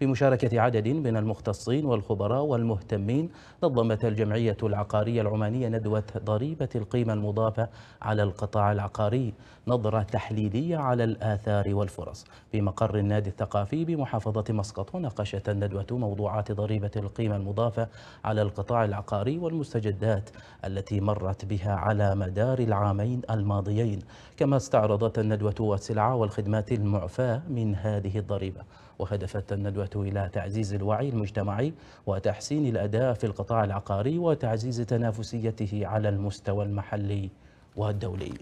بمشاركة عدد من المختصين والخبراء والمهتمين نظمت الجمعية العقارية العمانية ندوة ضريبة القيمة المضافة على القطاع العقاري نظرة تحليلية على الآثار والفرص بمقر النادي الثقافي بمحافظة مسقط ناقشت الندوة موضوعات ضريبة القيمة المضافة على القطاع العقاري والمستجدات التي مرت بها على مدار العامين الماضيين كما استعرضت الندوة والسلعة والخدمات المعفاة من هذه الضريبة وهدفت الندوة إلى تعزيز الوعي المجتمعي وتحسين الأداء في القطاع العقاري وتعزيز تنافسيته على المستوى المحلي والدولي